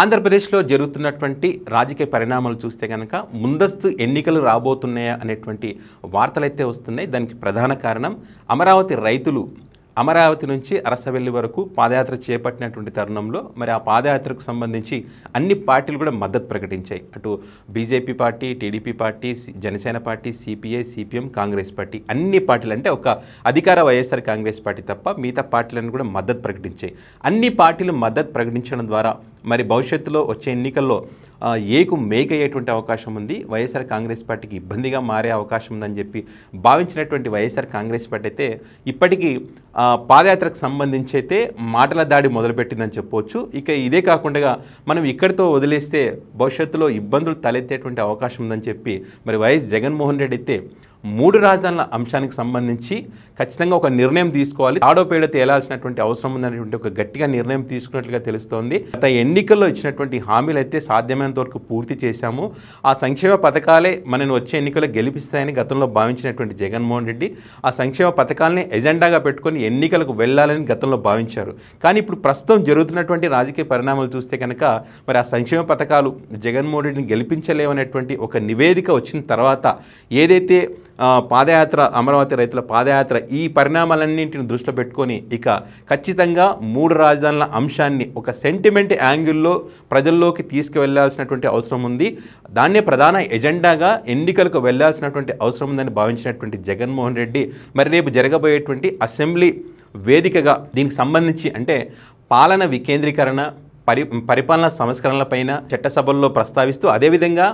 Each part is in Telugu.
ఆంధ్రప్రదేశ్లో జరుగుతున్నటువంటి రాజకీయ పరిణామాలు చూస్తే కనుక ముందస్తు ఎన్నికలు రాబోతున్నాయా అనేటువంటి వార్తలైతే వస్తున్నాయి దానికి ప్రధాన కారణం అమరావతి రైతులు అమరావతి నుంచి అరసవెల్లి వరకు పాదయాత్ర చేపట్టినటువంటి తరుణంలో మరి ఆ పాదయాత్రకు సంబంధించి అన్ని పార్టీలు కూడా మద్దతు ప్రకటించాయి అటు BJP party TDP party Janasena party CPI CPM Congress party అన్ని పార్టీలు అంటే ఒక అధికార వైఎస్ఆర్ కాంగ్రెస్ పార్టీ తప్ప మిగతా పార్టీలను కూడా మద్దతు ప్రకటించాయి అన్ని పార్టీలు మద్దతు ప్రకటించడం ద్వారా మరి భవిష్యత్తులో వచ్చే ఎన్నికల్లో ఏకు మేక్ అయ్యేటువంటి అవకాశం ఉంది వైఎస్ఆర్ కాంగ్రెస్ పార్టీకి ఇబ్బందిగా మారే అవకాశం ఉందని చెప్పి భావించినటువంటి వైఎస్ఆర్ కాంగ్రెస్ పార్టీ అయితే ఇప్పటికీ పాదయాత్రకు సంబంధించి అయితే మాటల దాడి మొదలుపెట్టిందని చెప్పవచ్చు ఇక ఇదే కాకుండా మనం ఇక్కడితో వదిలేస్తే భవిష్యత్తులో ఇబ్బందులు తలెత్తేటువంటి అవకాశం ఉందని చెప్పి మరి వైఎస్ జగన్మోహన్ రెడ్డి అయితే మూడు రాజధానుల అంశానికి సంబంధించి ఖచ్చితంగా ఒక నిర్ణయం తీసుకోవాలి పేడ తేలాల్సినటువంటి అవసరం ఉందనేటువంటి ఒక గట్టిగా నిర్ణయం తీసుకున్నట్లుగా తెలుస్తోంది గత ఎన్నికల్లో ఇచ్చినటువంటి హామీలు అయితే సాధ్యమైనంత వరకు పూర్తి చేశాము ఆ సంక్షేమ పథకాలే మనని వచ్చే ఎన్నికల్లో గెలిపిస్తాయని గతంలో భావించినటువంటి జగన్మోహన్ రెడ్డి ఆ సంక్షేమ పథకాలని ఎజెండాగా పెట్టుకొని ఎన్నికలకు వెళ్ళాలని గతంలో భావించారు కానీ ఇప్పుడు ప్రస్తుతం జరుగుతున్నటువంటి రాజకీయ పరిణామాలు చూస్తే కనుక మరి ఆ సంక్షేమ పథకాలు జగన్మోహన్ రెడ్డిని గెలిపించలేవనేటువంటి ఒక నివేదిక వచ్చిన తర్వాత ఏదైతే పాదయాత్ర అమరావతి రైతుల పాదయాత్ర ఈ పరిణామాలన్నింటిని దృష్టిలో పెట్టుకొని ఇక ఖచ్చితంగా మూడు రాజధానుల అంశాన్ని ఒక సెంటిమెంట్ యాంగిల్లో ప్రజల్లోకి తీసుకువెళ్లాల్సినటువంటి అవసరం ఉంది దాన్నే ప్రధాన ఎజెండాగా ఎన్నికలకు వెళ్లాల్సినటువంటి అవసరం ఉందని భావించినటువంటి జగన్మోహన్ రెడ్డి మరి రేపు జరగబోయేటువంటి అసెంబ్లీ వేదికగా దీనికి సంబంధించి అంటే పాలన వికేంద్రీకరణ పరి పరిపాలనా సంస్కరణలపైన చట్టసభల్లో ప్రస్తావిస్తూ అదేవిధంగా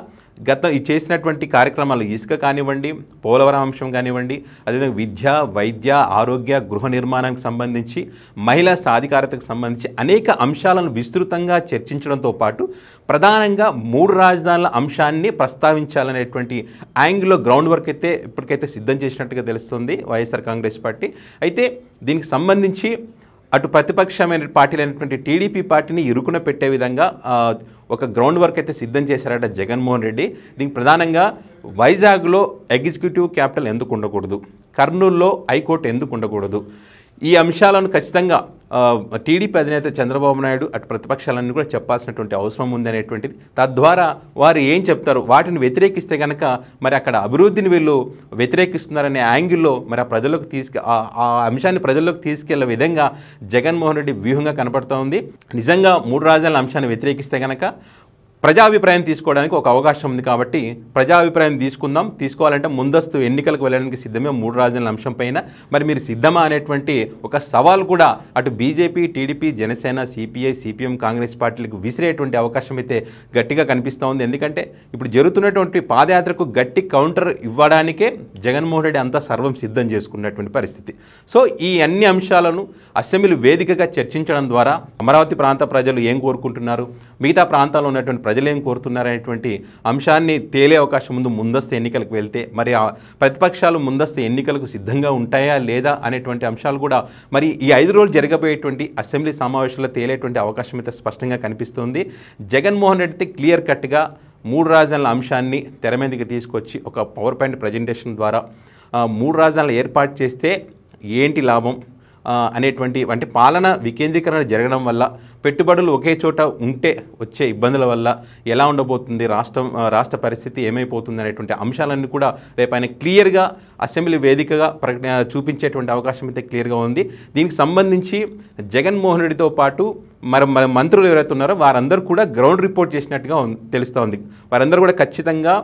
గత చేసినటువంటి కార్యక్రమాలు ఇసుక కానివ్వండి పోలవరం అంశం కానివ్వండి అదేవిధంగా విద్య వైద్య ఆరోగ్య గృహ నిర్మాణానికి సంబంధించి మహిళా సాధికారతకు సంబంధించి అనేక అంశాలను విస్తృతంగా చర్చించడంతో పాటు ప్రధానంగా మూడు రాజధానుల అంశాన్ని ప్రస్తావించాలనేటువంటి యాంగిల్లో గ్రౌండ్ వర్క్ అయితే ఇప్పటికైతే సిద్ధం చేసినట్టుగా తెలుస్తుంది వైఎస్ఆర్ కాంగ్రెస్ పార్టీ అయితే దీనికి సంబంధించి అటు ప్రతిపక్షమైన పార్టీలు అయినటువంటి టీడీపీ పార్టీని ఇరుకున పెట్టే విధంగా ఒక గ్రౌండ్ వర్క్ అయితే సిద్ధం చేశారట జగన్మోహన్ రెడ్డి దీనికి ప్రధానంగా వైజాగ్లో ఎగ్జిక్యూటివ్ క్యాపిటల్ ఎందుకు ఉండకూడదు కర్నూలులో హైకోర్టు ఎందుకు ఉండకూడదు ఈ అంశాలను ఖచ్చితంగా టీడీపీ అధినేత చంద్రబాబు నాయుడు అటు ప్రతిపక్షాలన్నీ కూడా చెప్పాల్సినటువంటి అవసరం ఉందనేటువంటిది తద్వారా వారు ఏం చెప్తారు వాటిని వ్యతిరేకిస్తే కనుక మరి అక్కడ అభివృద్ధిని వీళ్ళు వ్యతిరేకిస్తున్నారనే యాంగిల్లో మరి ఆ ప్రజలకు తీసుకు ఆ అంశాన్ని ప్రజల్లోకి తీసుకెళ్లే విధంగా జగన్మోహన్ రెడ్డి వ్యూహంగా కనపడుతోంది నిజంగా మూడు రాజ్యాల అంశాన్ని వ్యతిరేకిస్తే కనుక ప్రజాభిప్రాయం తీసుకోవడానికి ఒక అవకాశం ఉంది కాబట్టి ప్రజాభిప్రాయం తీసుకుందాం తీసుకోవాలంటే ముందస్తు ఎన్నికలకు వెళ్ళడానికి సిద్ధమే మూడు రాజధానుల అంశం పైన మరి మీరు సిద్ధమా అనేటువంటి ఒక సవాల్ కూడా అటు BJP TDP Janasena CPI CPM Congress పార్టీలకు విసిరేటువంటి అవకాశం అయితే గట్టిగా కనిపిస్తూ ఉంది ఎందుకంటే ఇప్పుడు జరుగుతున్నటువంటి పాదయాత్రకు గట్టి కౌంటర్ ఇవ్వడానికే జగన్మోహన్ రెడ్డి అంతా సర్వం సిద్ధం చేసుకున్నటువంటి పరిస్థితి సో ఈ అన్ని అంశాలను అసెంబ్లీ వేదికగా చర్చించడం ద్వారా అమరావతి ప్రాంత ప్రజలు ఏం కోరుకుంటున్నారు మిగతా ప్రాంతాల్లో ఉన్నటువంటి ప్రజలేం కోరుతున్నారనేటువంటి అంశాన్ని తేలే అవకాశం ముందు ముందస్తు ఎన్నికలకు వెళ్తే మరి ఆ ప్రతిపక్షాలు ముందస్తు ఎన్నికలకు సిద్ధంగా ఉంటాయా లేదా అనేటువంటి అంశాలు కూడా మరి ఈ ఐదు రోజులు జరగబోయేటువంటి అసెంబ్లీ సమావేశంలో తేలేటువంటి అవకాశం అయితే స్పష్టంగా కనిపిస్తుంది జగన్మోహన్ రెడ్డి క్లియర్ కట్గా మూడు రాజధానుల అంశాన్ని తెర మీదకి తీసుకొచ్చి ఒక పవర్ పాయింట్ ప్రజెంటేషన్ ద్వారా మూడు రాజధానులు ఏర్పాటు చేస్తే ఏంటి లాభం అనేటువంటి అంటే పాలన వికేంద్రీకరణ జరగడం వల్ల పెట్టుబడులు ఒకే చోట ఉంటే వచ్చే ఇబ్బందుల వల్ల ఎలా ఉండబోతుంది రాష్ట్రం రాష్ట్ర పరిస్థితి ఏమైపోతుంది అనేటువంటి అంశాలన్నీ కూడా రేపు ఆయన క్లియర్గా అసెంబ్లీ వేదికగా ప్రకటన చూపించేటువంటి అవకాశం అయితే క్లియర్గా ఉంది దీనికి సంబంధించి జగన్మోహన్ రెడ్డితో పాటు మరి మన మంత్రులు ఎవరైతే ఉన్నారో వారందరూ కూడా గ్రౌండ్ రిపోర్ట్ చేసినట్టుగా తెలుస్తూ ఉంది వారందరూ కూడా ఖచ్చితంగా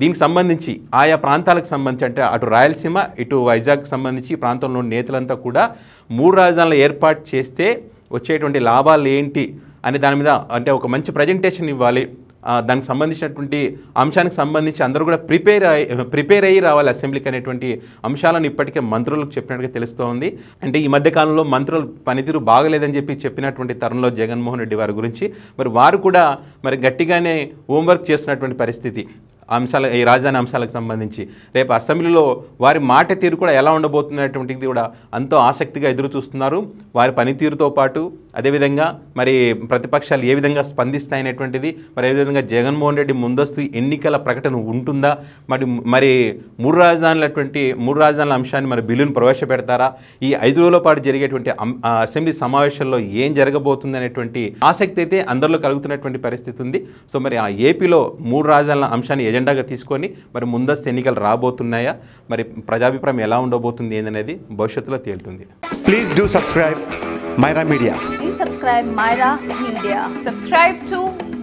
దీనికి సంబంధించి ఆయా ప్రాంతాలకు సంబంధించి అంటే అటు రాయలసీమ ఇటు వైజాగ్ సంబంధించి ప్రాంతంలో నేతలంతా కూడా మూడు రాజధానులు ఏర్పాటు చేస్తే వచ్చేటువంటి లాభాలు ఏంటి అనే దాని మీద అంటే ఒక మంచి ప్రజెంటేషన్ ఇవ్వాలి దానికి సంబంధించినటువంటి అంశానికి సంబంధించి అందరూ కూడా ప్రిపేర్ అయ్యి ప్రిపేర్ అయ్యి రావాలి అసెంబ్లీకి అనేటువంటి అంశాలను ఇప్పటికే మంత్రులకు చెప్పినట్టుగా తెలుస్తోంది అంటే ఈ మధ్యకాలంలో మంత్రులు పనితీరు బాగలేదని చెప్పి చెప్పినటువంటి తరుణంలో జగన్మోహన్ రెడ్డి వారి గురించి మరి వారు కూడా మరి గట్టిగానే హోంవర్క్ చేస్తున్నటువంటి పరిస్థితి అంశాల ఈ రాజధాని అంశాలకు సంబంధించి రేపు అసెంబ్లీలో వారి మాట తీరు కూడా ఎలా ఉండబోతున్నటువంటిది కూడా అంతో ఆసక్తిగా ఎదురు చూస్తున్నారు వారి పనితీరుతో పాటు అదేవిధంగా మరి ప్రతిపక్షాలు ఏ విధంగా స్పందిస్తాయనేటువంటిది మరి అదేవిధంగా జగన్మోహన్ రెడ్డి ముందస్తు ఎన్నికల ప్రకటన ఉంటుందా మరి మరి మూడు రాజధానులటువంటి మూడు రాజధానుల అంశాన్ని మరి బిల్లును ప్రవేశపెడతారా ఈ ఐదు రోజుల పాటు జరిగేటువంటి అసెంబ్లీ సమావేశాల్లో ఏం జరగబోతుంది అనేటువంటి ఆసక్తి అయితే అందరిలో కలుగుతున్నటువంటి పరిస్థితి ఉంది సో మరి ఆ ఏపీలో మూడు రాజధానుల అంశాన్ని ఎజెండాగా తీసుకొని మరి ముందస్తు ఎన్నికలు రాబోతున్నాయా మరి ప్రజాభిప్రాయం ఎలా ఉండబోతుంది ఏందనేది భవిష్యత్తులో తేలుతుంది please do subscribe Myra media subscribe Myra media